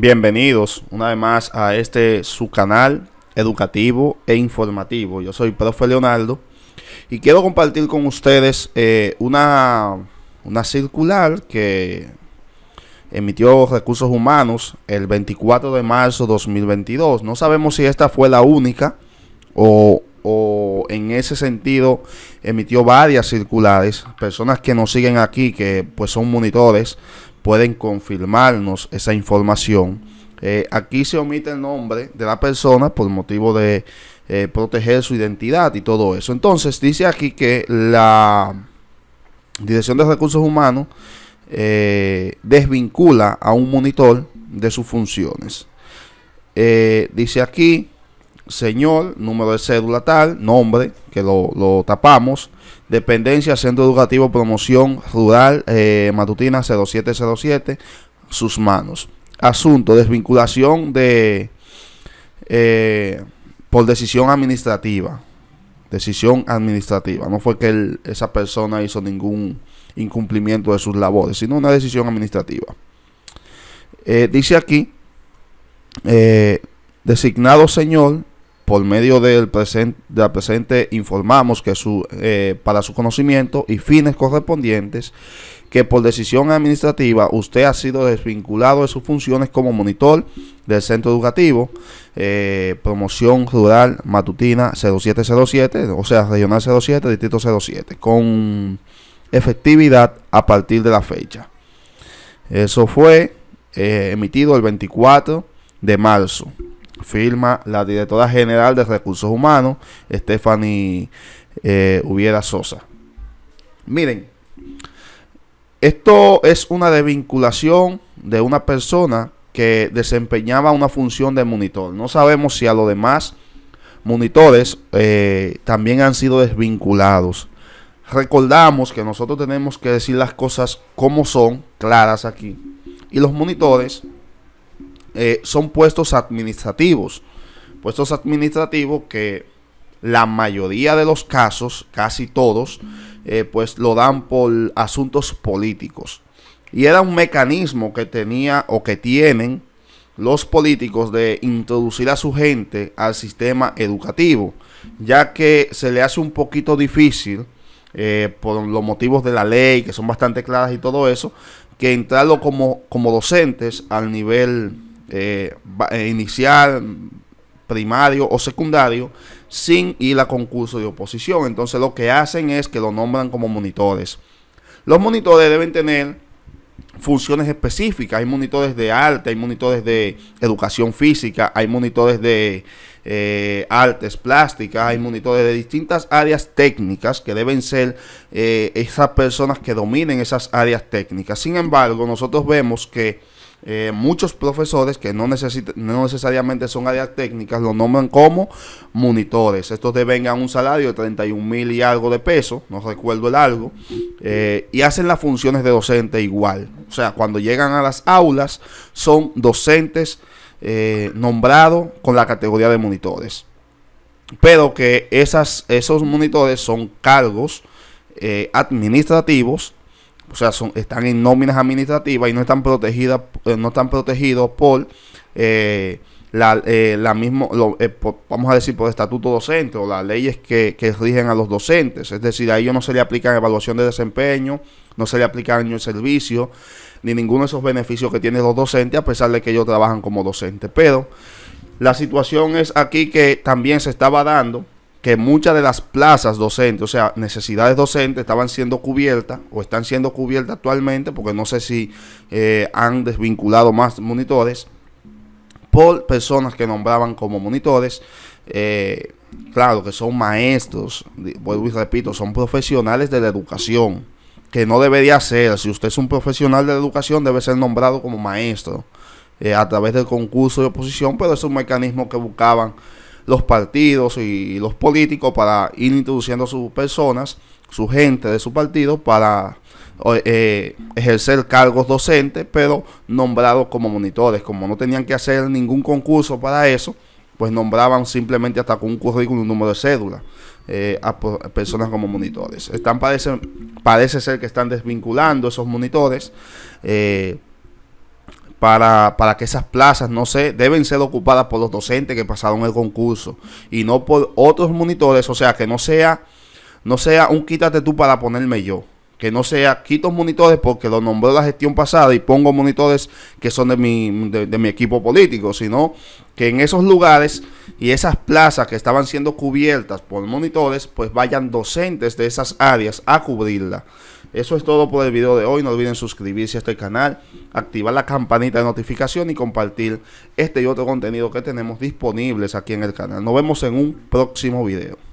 Bienvenidos una vez más a este su canal educativo e informativo. Yo soy profe Leonardo y quiero compartir con ustedes eh, una, una circular que emitió Recursos Humanos el 24 de marzo de 2022. No sabemos si esta fue la única o, o en ese sentido emitió varias circulares. Personas que nos siguen aquí, que pues son monitores, pueden confirmarnos esa información. Eh, aquí se omite el nombre de la persona por motivo de eh, proteger su identidad y todo eso. Entonces dice aquí que la Dirección de Recursos Humanos eh, desvincula a un monitor de sus funciones. dice aquí, señor, número de cédula tal, nombre, que lo, lo tapamos, Dependencia, Centro Educativo Promoción Rural eh, Matutina 0707 sus manos. Asunto, desvinculación de eh, por decisión administrativa. Decisión administrativa. No fue que esa persona hizo ningún incumplimiento de sus labores, sino una decisión administrativa. Eh, dice aquí, designado señor por medio del presente, informamos que su, eh, para su conocimiento y fines correspondientes, que por decisión administrativa usted ha sido desvinculado de sus funciones como monitor del centro educativo, eh, promoción rural matutina 0707, o sea, regional 07, distrito 07, con efectividad a partir de la fecha. Eso fue eh, emitido el 24 de marzo firma la directora general de Recursos Humanos, Stephanie eh, Sosa. Miren, esto es una desvinculación de una persona que desempeñaba una función de monitor. No sabemos si a los demás monitores eh, también han sido desvinculados. Recordamos que nosotros tenemos que decir las cosas como son, claras aquí. Y los monitores eh, son puestos administrativos. Puestos administrativos que la mayoría de los casos, casi todos, eh, pues lo dan por asuntos políticos. Y era un mecanismo que tenía o que tienen los políticos de introducir a su gente al sistema educativo, ya que se le hace un poquito difícil, eh, por los motivos de la ley, que son bastante claras y todo eso, que entrarlo como, como docentes al nivel eh, eh, inicial, primario o secundario sin ir a concurso de oposición. Entonces lo que hacen es que lo nombran como monitores. Los monitores deben tener funciones específicas. Hay monitores de arte, hay monitores de educación física, hay monitores de eh, artes plásticas, hay monitores de distintas áreas técnicas que deben ser eh, esas personas que dominen esas áreas técnicas. Sin embargo, nosotros vemos que eh, muchos profesores que no, no necesariamente son áreas técnicas, lo nombran como monitores. Estos devengan un salario de 31 mil y algo de peso, no recuerdo el algo, eh, y hacen las funciones de docente igual. O sea, cuando llegan a las aulas son docentes eh, nombrados con la categoría de monitores. Pero que esas, esos monitores son cargos administrativos o sea, son, están en nóminas administrativas y no están protegidas, eh, no están protegidos por eh, la, eh, la mismo, eh, vamos a decir, por estatuto docente o las leyes que, rigen a los docentes. Es decir, a ellos no se le aplican evaluación de desempeño, no se le aplica año de servicio, ni ninguno de esos beneficios que tienen los docentes, a pesar de que ellos trabajan como docentes. Pero la situación es aquí que también se estaba dando que muchas de las plazas docentes, o sea, necesidades docentes, estaban siendo cubiertas o están siendo cubiertas actualmente, porque no sé si eh, han desvinculado más monitores, por personas que nombraban como monitores. Eh, claro que son maestros, vuelvo y repito, son profesionales de la educación, que no debería ser. Si usted es un profesional de la educación, debe ser nombrado como maestro eh, a través del concurso de oposición, pero es un mecanismo que buscaban los partidos y los políticos para ir introduciendo a sus personas, su gente de su partido, para eh, ejercer cargos docentes, pero nombrados como monitores. Como no tenían que hacer ningún concurso para eso, pues nombraban simplemente hasta con un currículum, un número de cédula eh, a, personas como monitores. Están, parece, parece ser que están desvinculando esos monitores. Eh, para, para, que esas plazas, no sé, deben ser ocupadas por los docentes que pasaron el concurso y no por otros monitores, o sea, que no sea, no sea un quítate tú para ponerme yo. Que no sea quito monitores porque lo nombró la gestión pasada y pongo monitores que son de mi, de mi equipo político, sino que en esos lugares y esas plazas que estaban siendo cubiertas por monitores, pues vayan docentes de esas áreas a cubrirla. Eso es todo por el video de hoy. No olviden suscribirse a este canal, activar la campanita de notificación y compartir este y otro contenido que tenemos disponibles aquí en el canal. Nos vemos en un próximo video.